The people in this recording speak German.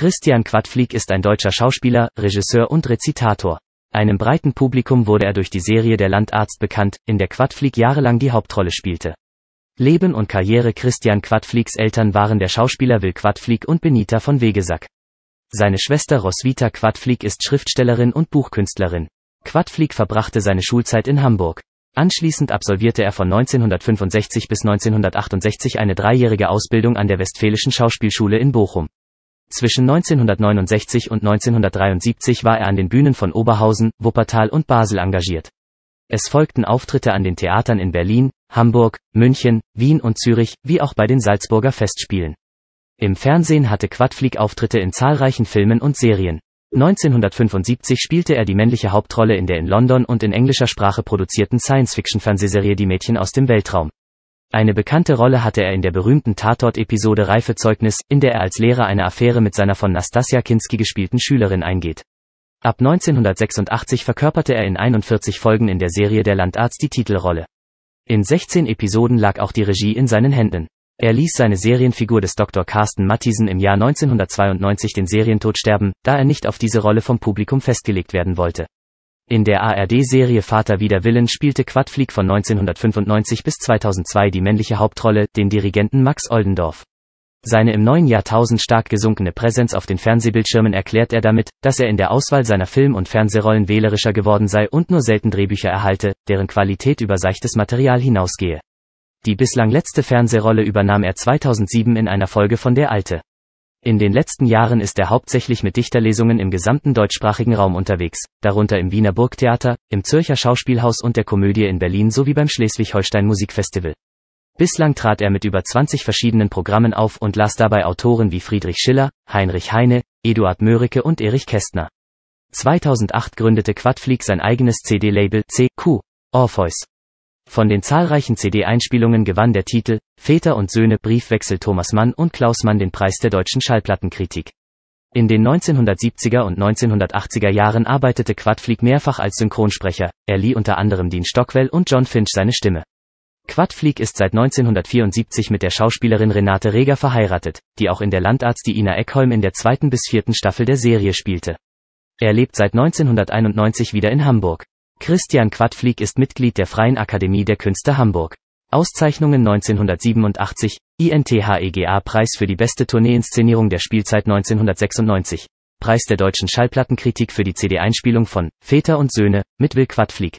Christian Quadflieg ist ein deutscher Schauspieler, Regisseur und Rezitator. Einem breiten Publikum wurde er durch die Serie Der Landarzt bekannt, in der Quadflieg jahrelang die Hauptrolle spielte. Leben und Karriere Christian Quadfliegs Eltern waren der Schauspieler Will Quadflieg und Benita von Wegesack. Seine Schwester Roswitha Quadflieg ist Schriftstellerin und Buchkünstlerin. Quadflieg verbrachte seine Schulzeit in Hamburg. Anschließend absolvierte er von 1965 bis 1968 eine dreijährige Ausbildung an der Westfälischen Schauspielschule in Bochum. Zwischen 1969 und 1973 war er an den Bühnen von Oberhausen, Wuppertal und Basel engagiert. Es folgten Auftritte an den Theatern in Berlin, Hamburg, München, Wien und Zürich, wie auch bei den Salzburger Festspielen. Im Fernsehen hatte Quadflieg Auftritte in zahlreichen Filmen und Serien. 1975 spielte er die männliche Hauptrolle in der in London und in englischer Sprache produzierten Science-Fiction-Fernsehserie Die Mädchen aus dem Weltraum. Eine bekannte Rolle hatte er in der berühmten Tatort-Episode Reifezeugnis, in der er als Lehrer eine Affäre mit seiner von Nastasia Kinski gespielten Schülerin eingeht. Ab 1986 verkörperte er in 41 Folgen in der Serie Der Landarzt die Titelrolle. In 16 Episoden lag auch die Regie in seinen Händen. Er ließ seine Serienfigur des Dr. Carsten Mattisen im Jahr 1992 den Serientod sterben, da er nicht auf diese Rolle vom Publikum festgelegt werden wollte. In der ARD-Serie Vater wider Willen spielte Quadflieg von 1995 bis 2002 die männliche Hauptrolle, den Dirigenten Max Oldendorf. Seine im neuen Jahrtausend stark gesunkene Präsenz auf den Fernsehbildschirmen erklärt er damit, dass er in der Auswahl seiner Film- und Fernsehrollen wählerischer geworden sei und nur selten Drehbücher erhalte, deren Qualität über seichtes Material hinausgehe. Die bislang letzte Fernsehrolle übernahm er 2007 in einer Folge von Der Alte. In den letzten Jahren ist er hauptsächlich mit Dichterlesungen im gesamten deutschsprachigen Raum unterwegs, darunter im Wiener Burgtheater, im Zürcher Schauspielhaus und der Komödie in Berlin sowie beim Schleswig-Holstein Musikfestival. Bislang trat er mit über 20 verschiedenen Programmen auf und las dabei Autoren wie Friedrich Schiller, Heinrich Heine, Eduard Mörike und Erich Kästner. 2008 gründete Quadflieg sein eigenes CD-Label CQ Orpheus, von den zahlreichen CD-Einspielungen gewann der Titel Väter und Söhne Briefwechsel Thomas Mann und Klaus Mann den Preis der deutschen Schallplattenkritik. In den 1970er und 1980er Jahren arbeitete Quadflieg mehrfach als Synchronsprecher, er lieh unter anderem Dean Stockwell und John Finch seine Stimme. Quadflieg ist seit 1974 mit der Schauspielerin Renate Reger verheiratet, die auch in der Landarzt Ina Eckholm in der zweiten bis vierten Staffel der Serie spielte. Er lebt seit 1991 wieder in Hamburg. Christian Quadflieg ist Mitglied der Freien Akademie der Künste Hamburg. Auszeichnungen 1987, INTHEGA-Preis für die beste Tourneeinszenierung der Spielzeit 1996. Preis der deutschen Schallplattenkritik für die CD-Einspielung von Väter und Söhne mit Will Quadflieg.